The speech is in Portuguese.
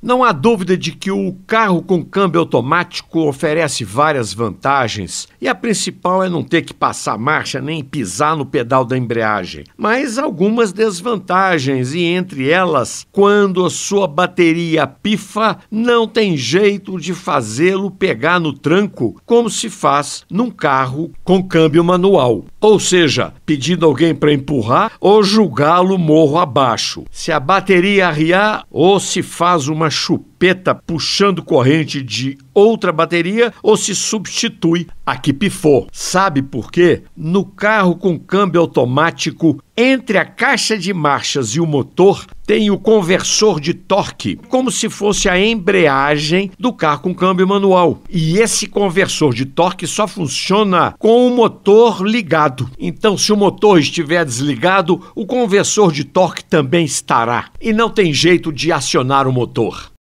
Não há dúvida de que o carro com câmbio automático oferece várias vantagens, e a principal é não ter que passar marcha nem pisar no pedal da embreagem, mas algumas desvantagens, e entre elas, quando a sua bateria pifa, não tem jeito de fazê-lo pegar no tranco como se faz num carro com câmbio manual, ou seja, pedindo alguém para empurrar ou julgá-lo morro abaixo. Se a bateria arriar ou se faz uma chupeta puxando corrente de outra bateria ou se substitui a que pifou. Sabe por quê? No carro com câmbio automático, entre a caixa de marchas e o motor tem o conversor de torque, como se fosse a embreagem do carro com câmbio manual. E esse conversor de torque só funciona com o motor ligado. Então, se o motor estiver desligado, o conversor de torque também estará. E não tem jeito de acionar o motor.